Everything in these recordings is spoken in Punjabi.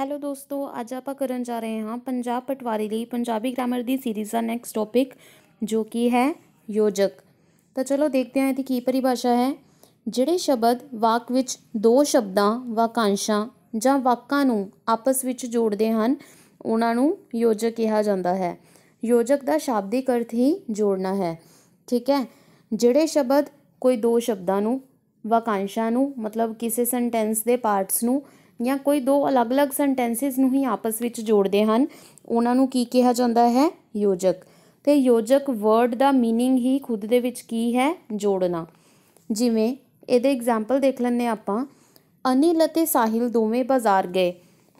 ਹੈਲੋ ਦੋਸਤੋ ਅੱਜ ਆਪਾਂ ਕਰਨ ਜਾ ਰਹੇ ਹਾਂ ਪੰਜਾਬ ਪਟਵਾਰੀ ਲਈ ਪੰਜਾਬੀ ਗ੍ਰਾਮਰ ਦੀ ਸੀਰੀਜ਼ ਦਾ ਨੈਕਸਟ ਟੌਪਿਕ ਜੋ ਕਿ ਹੈ ਯੋਜਕ ਤਾਂ ਚਲੋ ਦੇਖਦੇ ਹਾਂ ਇਹਦੀ ਕੀ ਪਰਿਭਾਸ਼ਾ ਹੈ ਜਿਹੜੇ ਸ਼ਬਦ ਵਾਕ ਵਿੱਚ ਦੋ ਸ਼ਬਦਾਂ ਵਾਕਾਂਸ਼ਾਂ ਜਾਂ ਵਾਕਾਂ ਨੂੰ ਆਪਸ ਵਿੱਚ ਜੋੜਦੇ ਹਨ ਉਹਨਾਂ ਨੂੰ ਯੋਜਕ ਕਿਹਾ ਜਾਂਦਾ ਹੈ ਯੋਜਕ ਦਾ ਸ਼ਾਬਦਿਕ ਅਰਥ ਹੀ ਜੋੜਨਾ ਹੈ ਠੀਕ ਹੈ ਜਿਹੜੇ ਸ਼ਬਦ ਕੋਈ ਦੋ ਸ਼ਬਦਾਂ ਨੂੰ ਵਾਕਾਂਸ਼ਾਂ ਨੂੰ ਮਤਲਬ ਕਿਸੇ ਸੈਂਟੈਂਸ ਦੇ ਪਾਰਟਸ ਨੂੰ ਜਾਂ ਕੋਈ ਦੋ ਅਲੱਗ-ਅਲੱਗ ਸੈਂਟੈਂਸਸ ਨੂੰ ਹੀ ਆਪਸ ਵਿੱਚ ਜੋੜਦੇ ਹਨ ਉਹਨਾਂ ਨੂੰ ਕੀ ਕਿਹਾ ਜਾਂਦਾ ਹੈ ਯੋਜਕ ਤੇ ਯੋਜਕ ਵਰਡ ਦਾ मीनिंग ਹੀ ਖੁਦ ਦੇ ਵਿੱਚ ਕੀ ਹੈ ਜੋੜਨਾ ਜਿਵੇਂ ਇਹਦੇ ਐਗਜ਼ਾਮਪਲ ਦੇਖ ਲੈਂਦੇ ਆਪਾਂ ਅਨਿਲ ਅਤੇ ਸਾਹਿਲ ਦੋਵੇਂ ਬਾਜ਼ਾਰ ਗਏ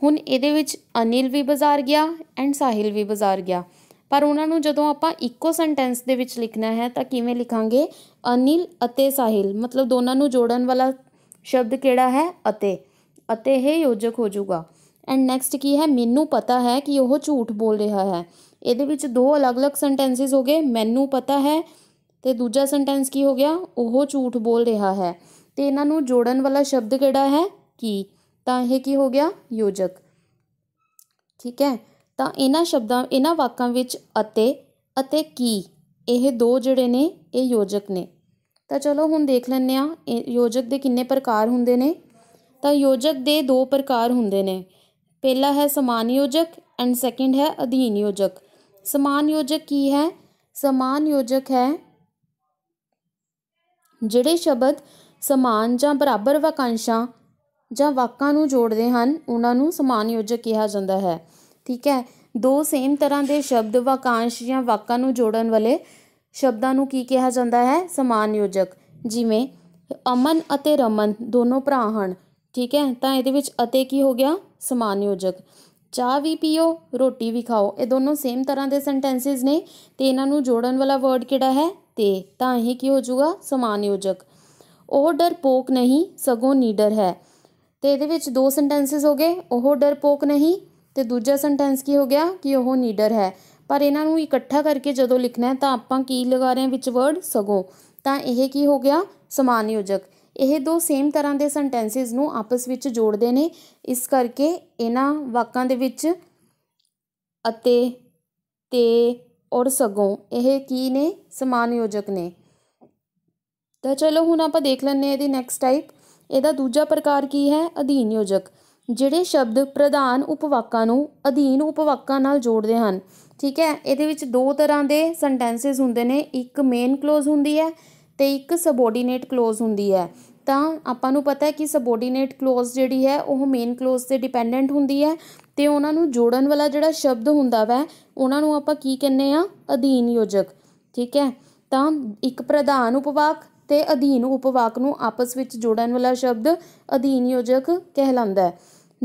ਹੁਣ ਇਹਦੇ ਵਿੱਚ ਅਨਿਲ ਵੀ ਬਾਜ਼ਾਰ ਗਿਆ ਐਂਡ ਸਾਹਿਲ ਵੀ ਬਾਜ਼ਾਰ ਗਿਆ ਪਰ ਉਹਨਾਂ ਨੂੰ ਜਦੋਂ ਆਪਾਂ ਇੱਕੋ ਸੈਂਟੈਂਸ ਦੇ ਵਿੱਚ ਲਿਖਣਾ ਹੈ ਤਾਂ ਕਿਵੇਂ ਲਿਖਾਂਗੇ ਅਨਿਲ ਅਤੇ ਸਾਹਿਲ ਮਤਲਬ ਦੋਨਾਂ ਨੂੰ ਜੋੜਨ ਵਾਲਾ ਸ਼ਬਦ ਕਿਹੜਾ ਹੈ ਅਤੇ ਅਤੇ ਇਹ ਯੋਜਕ ਹੋ ਜਾਊਗਾ ਐਂਡ ਨੈਕਸਟ ਕੀ ਹੈ ਮੈਨੂੰ ਪਤਾ ਹੈ ਕਿ ਉਹ ਝੂਠ ਬੋਲ ਰਿਹਾ ਹੈ ਇਹਦੇ ਵਿੱਚ ਦੋ ਅਲੱਗ-ਅਲੱਗ ਸੈਂਟੈਂਸਸ ਹੋ ਗਏ ਮੈਨੂੰ ਪਤਾ ਹੈ ਤੇ ਦੂਜਾ ਸੈਂਟੈਂਸ ਕੀ ਹੋ ਗਿਆ ਉਹ ਝੂਠ ਬੋਲ ਰਿਹਾ ਹੈ ਤੇ ਇਹਨਾਂ ਨੂੰ ਜੋੜਨ ਵਾਲਾ ਸ਼ਬਦ ਕਿਹੜਾ ਹੈ ਕੀ ਤਾਂ ਇਹ ਕੀ ਹੋ ਗਿਆ ਯੋਜਕ ਠੀਕ ਹੈ ਤਾਂ ਇਹਨਾਂ ਸ਼ਬਦਾਂ ਇਹਨਾਂ ਵਾਕਾਂ ਵਿੱਚ ਅਤੇ ਅਤੇ ਕੀ ਇਹ ਦੋ ਜਿਹੜੇ ਨੇ ਇਹ ਯੋਜਕ ਨੇ ਤਾਂ ਚਲੋ ਹੁਣ ਦੇਖ ਲੈਂਦੇ ਆ ਯੋਜਕ ਦੇ ਕਿੰਨੇ ਪ੍ਰਕਾਰ ਹੁੰਦੇ ਨੇ ਤਾਂ ਯੋਜਕ ਦੇ ਦੋ ਪ੍ਰਕਾਰ ਹੁੰਦੇ ਨੇ ਪਹਿਲਾ ਹੈ ਸਮਾਨ ਯੋਜਕ ਐਂਡ ਸੈਕਿੰਡ ਹੈ ਅਧੀਨ ਯੋਜਕ ਸਮਾਨ ਯੋਜਕ ਕੀ ਹੈ ਸਮਾਨ ਯੋਜਕ ਹੈ ਜਿਹੜੇ ਸ਼ਬਦ ਸਮਾਨ ਜਾਂ ਬਰਾਬਰ ਵਾਕਾਂਸ਼ਾਂ ਜਾਂ ਵਾਕਾਂ ਨੂੰ ਜੋੜਦੇ ਹਨ ਉਹਨਾਂ ਨੂੰ ਸਮਾਨ ਯੋਜਕ ਕਿਹਾ ਜਾਂਦਾ ਹੈ ਠੀਕ ਹੈ ਦੋ ਸੇਮ ਤਰ੍ਹਾਂ ਦੇ ਸ਼ਬਦ ਵਾਕਾਂਸ਼ ਜਾਂ ਵਾਕਾਂ ਨੂੰ ਜੋੜਨ ਵਾਲੇ ਸ਼ਬਦਾਂ ਨੂੰ ਕੀ ਕਿਹਾ ਜਾਂਦਾ ਹੈ ਸਮਾਨ ਯੋਜਕ ਜਿਵੇਂ ਅਮਨ ਅਤੇ ਰਮਨ ਦੋਨੋਂ ਭਰਾ ਹਨ ਠੀਕ ਹੈ ਤਾਂ ਇਹਦੇ ਵਿੱਚ ਅਤੇ ਕੀ ਹੋ ਗਿਆ ਸਮਾਨਯੋਜਕ ਚਾਹ ਵੀ ਪੀਓ ਰੋਟੀ ਵੀ ਖਾਓ ਇਹ ਦੋਨੋਂ ਸੇਮ ਤਰ੍ਹਾਂ ਦੇ ਸੈਂਟੈਂਸਸ ਨੇ ਤੇ ਇਹਨਾਂ ਨੂੰ ਜੋੜਨ ਵਾਲਾ ਵਰਡ ਕਿਹੜਾ ਹੈ ਤੇ ਤਾਂ ਇਹ ਕੀ ਹੋ ਜਾਊਗਾ ਸਮਾਨਯੋਜਕ ਯੋਜਕ ਉਹ ਡਰਪੋਕ ਨਹੀਂ ਸਗੋਂ ਨੀਡਰ ਹੈ ਤੇ ਇਹਦੇ ਵਿੱਚ ਦੋ ਸੈਂਟੈਂਸਸ ਹੋ ਗਏ ਉਹ ਡਰਪੋਕ ਨਹੀਂ ਤੇ ਦੂਜਾ ਸੈਂਟੈਂਸ ਕੀ ਹੋ ਗਿਆ ਕਿ ਉਹ ਨੀਡਰ ਹੈ ਪਰ ਇਹਨਾਂ ਨੂੰ ਇਕੱਠਾ ਕਰਕੇ ਜਦੋਂ ਲਿਖਣਾ ਹੈ ਤਾਂ ਆਪਾਂ ਕੀ ਲਗਾ ਰਹੇ ਹਾਂ ਵਿੱਚ ਵਰਡ ਸਗੋਂ ਤਾਂ ਇਹ ਕੀ ਹੋ ਗਿਆ ਸਮਾਨਯੋਜਕ ਇਹ ਦੋ ਸੇਮ ਤਰ੍ਹਾਂ ਦੇ ਸੈਂਟੈਂਸਸ ਨੂੰ ਆਪਸ ਵਿੱਚ ਜੋੜਦੇ ਨੇ ਇਸ ਕਰਕੇ ਇਹਨਾਂ ਵਾਕਾਂ ਦੇ ਵਿੱਚ ਅਤੇ ਤੇ ਔਰ ਸਗੋਂ ਇਹ ਕੀ ਨੇ ਸਮਾਨ ਯੋਜਕ ਨੇ ਤਾਂ ਚਲੋ ਹੁਣ ਆਪਾਂ ਦੇਖ ਲੈਂਦੇ ਇਹਦੀ ਨੈਕਸਟ ਟਾਈਪ ਇਹਦਾ ਦੂਜਾ ਪ੍ਰਕਾਰ ਕੀ ਹੈ ਅਧੀਨ ਯੋਜਕ ਜਿਹੜੇ ਸ਼ਬਦ ਪ੍ਰਧਾਨ ਉਪਵਾਕਾਂ ਨੂੰ ਅਧੀਨ ਉਪਵਾਕਾਂ ਨਾਲ ਜੋੜਦੇ ਹਨ ਠੀਕ ਹੈ ਇਹਦੇ ਵਿੱਚ ਦੋ ਤਰ੍ਹਾਂ ਦੇ ਸੈਂਟੈਂਸਸ ਹੁੰਦੇ ਨੇ ਇੱਕ ਮੇਨ ਕਲੋਜ਼ ਹੁੰਦੀ ਹੈ ਤੇ ਇੱਕ ਸਬੋਰਡੀਨੇਟ ਕਲੋਜ਼ ਹੁੰਦੀ ਹੈ ਤਾਂ ਆਪਾਂ ਨੂੰ ਪਤਾ ਹੈ ਕਿ ਸਬੋਰਡੀਨੇਟ ਕਲੋਜ਼ ਜਿਹੜੀ ਹੈ ਉਹ ਮੇਨ ਕਲੋਜ਼ ਤੇ ਡਿਪੈਂਡੈਂਟ ਹੁੰਦੀ ਹੈ ਤੇ ਉਹਨਾਂ ਨੂੰ ਜੋੜਨ ਵਾਲਾ ਜਿਹੜਾ ਸ਼ਬਦ ਹੁੰਦਾ ਵੈ ਉਹਨਾਂ ਨੂੰ ਆਪਾਂ ਕੀ ਕਹਿੰਨੇ ਆ ਅਧੀਨ ਯੋਜਕ ਠੀਕ ਹੈ ਤਾਂ ਇੱਕ ਪ੍ਰਧਾਨ ਉਪਵਾਕ ਤੇ ਅਧੀਨ ਉਪਵਾਕ ਨੂੰ ਆਪਸ ਵਿੱਚ ਜੋੜਨ ਵਾਲਾ ਸ਼ਬਦ ਅਧੀਨ ਯੋਜਕ ਕਹਿਲਾਂਦਾ ਹੈ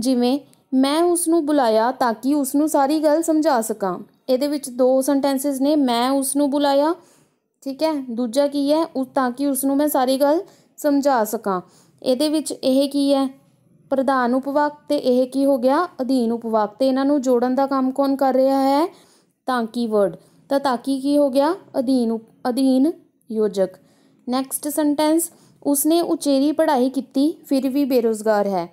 ਜਿਵੇਂ ਮੈਂ ਉਸ ਨੂੰ ਬੁਲਾਇਆ ਤਾਂ ਕਿ ਉਸ ਨੂੰ ਸਾਰੀ ਗੱਲ ਸਮਝਾ ਸਕਾਂ ਇਹਦੇ ਵਿੱਚ ਦੋ ਸੈਂਟੈਂਸਸ ਨੇ ਮੈਂ ਉਸ ਨੂੰ ਬੁਲਾਇਆ ਠੀਕ ਹੈ ਦੂਜਾ ਕੀ ਹੈ ਉਸ ਤਾਂ ਕਿ ਉਸ ਨੂੰ ਮੈਂ ਸਾਰੀ ਗੱਲ ਸਮਝਾ ਸਕਾਂ ਇਹਦੇ ਵਿੱਚ ਇਹ ਕੀ ਹੈ ਪ੍ਰਧਾਨ ਉਪਵਾਕ ਤੇ ਇਹ ਕੀ ਹੋ ਗਿਆ ਅਧੀਨ ਉਪਵਾਕ ਤੇ ਇਹਨਾਂ ਨੂੰ ਜੋੜਨ ਦਾ ਕੰਮ ਕੌਣ ਕਰ ਰਿਹਾ ਹੈ ਤਾਂ ਕੀ ਵਰਡ ਤਾਂ ਤਾਂ ਕੀ ਕੀ ਹੋ ਗਿਆ ਅਧੀਨ ਅਧੀਨ ਯੋਜਕ ਨੈਕਸਟ ਸੈਂਟੈਂਸ ਉਸਨੇ ਉਚੇਰੀ ਪੜ੍ਹਾਈ ਕੀਤੀ ਫਿਰ ਵੀ ਬੇਰੋਜ਼ਗਾਰ ਹੈ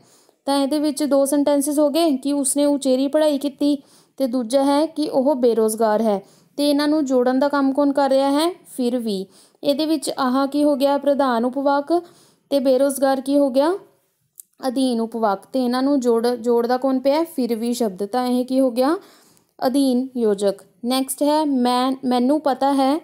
ਤਾਂ ਇਹਦੇ ਵਿੱਚ ਦੋ ਸੈਂਟੈਂਸਸ ਹੋ ਗਏ ਕਿ ਉਸਨੇ ਉਚੇਰੀ ਪੜ੍ਹਾਈ ਕੀਤੀ ਤੇ ਦੂਜਾ ਹੈ ਕਿ ਉਹ ਬੇਰੋਜ਼ਗਾਰ ਹੈ ਤੇ ਇਹਨਾਂ ਨੂੰ ਜੋੜਨ ਦਾ ਕੰਮ ਕੌਣ ਕਰ ਰਿਹਾ ਹੈ ਫਿਰ ਵੀ ਇਹਦੇ ਵਿੱਚ ਆਹ ਕੀ ਹੋ ਗਿਆ ਪ੍ਰਧਾਨ ਉਪਵਾਕ ਤੇ ਬੇਰੋਜ਼ਗਾਰ ਕੀ ਹੋ ਗਿਆ ਅਧੀਨ ਉਪਵਾਕ ਤੇ ਇਹਨਾਂ ਨੂੰ ਜੋੜ ਜੋੜਦਾ ਕੌਣ ਪਿਆ ਫਿਰ ਵੀ ਸ਼ਬਦ ਤਾਂ ਇਹ ਕੀ ਹੋ ਗਿਆ ਅਧੀਨ ਯੋਜਕ ਨੈਕਸਟ ਹੈ ਮੈਂ ਮੈਨੂੰ ਪਤਾ ਹੈ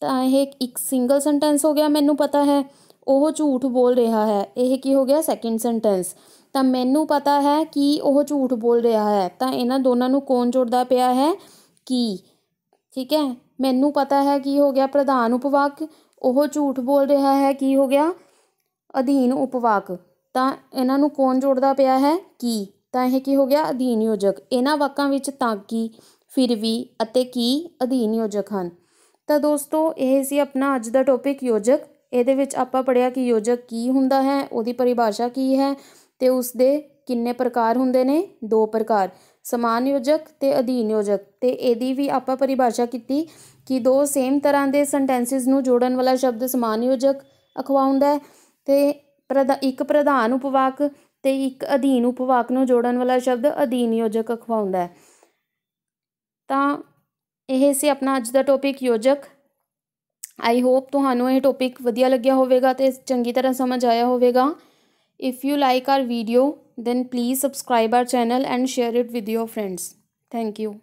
ਤਾਂ ਇਹ ਇੱਕ ਸਿੰਗਲ ਸੈਂਟੈਂਸ ਹੋ ਗਿਆ ਮੈਨੂੰ ਪਤਾ ਹੈ ਉਹ ਝੂਠ ਬੋਲ ਰਿਹਾ ਹੈ ਇਹ ਕੀ ਹੋ ਗਿਆ ਸੈਕਿੰਡ ਸੈਂਟੈਂਸ ਤਾਂ ਮੈਨੂੰ ਪਤਾ ਹੈ ਕਿ ਉਹ ਝੂਠ ਬੋਲ ਰਿਹਾ ਹੈ ਤਾਂ ਇਹਨਾਂ ਦੋਨਾਂ ਨੂੰ ਕੌਣ ਜੋੜਦਾ ਪਿਆ ਹੈ ਕੀ ਠੀਕ ਹੈ ਮੈਨੂੰ ਪਤਾ ਹੈ ਕੀ ਹੋ ਗਿਆ ਪ੍ਰਧਾਨ ਉਪਵਾਕ ਉਹ ਝੂਠ ਬੋਲ ਰਿਹਾ ਹੈ ਕੀ ਹੋ ਗਿਆ ਅਧੀਨ ਉਪਵਾਕ ਤਾਂ ਇਹਨਾਂ ਨੂੰ ਕੌਣ ਜੋੜਦਾ ਪਿਆ ਹੈ ਕੀ ਤਾਂ ਇਹ ਕੀ ਹੋ ਗਿਆ ਅਧੀਨ ਯੋਜਕ ਇਹਨਾਂ ਵਾਕਾਂ ਵਿੱਚ ਤਾਂ ਕੀ ਫਿਰ ਵੀ ਅਤੇ ਕੀ ਅਧੀਨ ਯੋਜਕ ਹਨ ਤਾਂ ਦੋਸਤੋ ਇਹ ਸੀ ਆਪਣਾ ਅੱਜ ਦਾ ਟੌਪਿਕ ਯੋਜਕ ਇਹਦੇ ਵਿੱਚ ਆਪਾਂ ਪੜਿਆ ਕਿ ਯੋਜਕ ਕੀ ਹੁੰਦਾ ਹੈ ਉਹਦੀ ਪਰਿਭਾਸ਼ਾ ਕੀ ਹੈ ਤੇ ਉਸ ਦੇ ਕਿੰਨੇ ਪ੍ਰਕਾਰ ਹੁੰਦੇ ਨੇ ਦੋ ਪ੍ਰਕਾਰ ਸਮਾਨ ਯੋਜਕ ਤੇ ਅਧੀਨ ਯੋਜਕ ਤੇ ਇਹਦੀ ਵੀ ਆਪਾਂ ਪਰਿਭਾਸ਼ਾ ਕੀਤੀ ਕਿ ਦੋ ਸੇਮ ਤਰ੍ਹਾਂ ਦੇ ਸੈਂਟੈਂਸਸ ਨੂੰ ਜੋੜਨ ਵਾਲਾ ਸ਼ਬਦ ਸਮਾਨ ਯੋਜਕ ਅਖਵਾਉਂਦਾ ਹੈ ਤੇ ਇੱਕ ਪ੍ਰਧਾਨ ਉਪਵਾਕ ਤੇ ਇੱਕ ਅਧੀਨ ਉਪਵਾਕ ਨੂੰ ਜੋੜਨ ਵਾਲਾ ਸ਼ਬਦ ਅਧੀਨ ਯੋਜਕ ਅਖਵਾਉਂਦਾ ਹੈ ਤਾਂ ਇਹ ਸੀ ਆਪਣਾ ਅੱਜ ਦਾ ਟੌਪਿਕ ਯੋਜਕ ਆਈ ਹੋਪ ਤੁਹਾਨੂੰ ਇਹ ਟੌਪਿਕ ਵਧੀਆ ਲੱਗਿਆ ਹੋਵੇਗਾ ਤੇ ਚੰਗੀ ਤਰ੍ਹਾਂ ਸਮਝ ਆਇਆ ਹੋਵੇਗਾ If you like our video, then please subscribe our channel and share it with your friends. Thank you.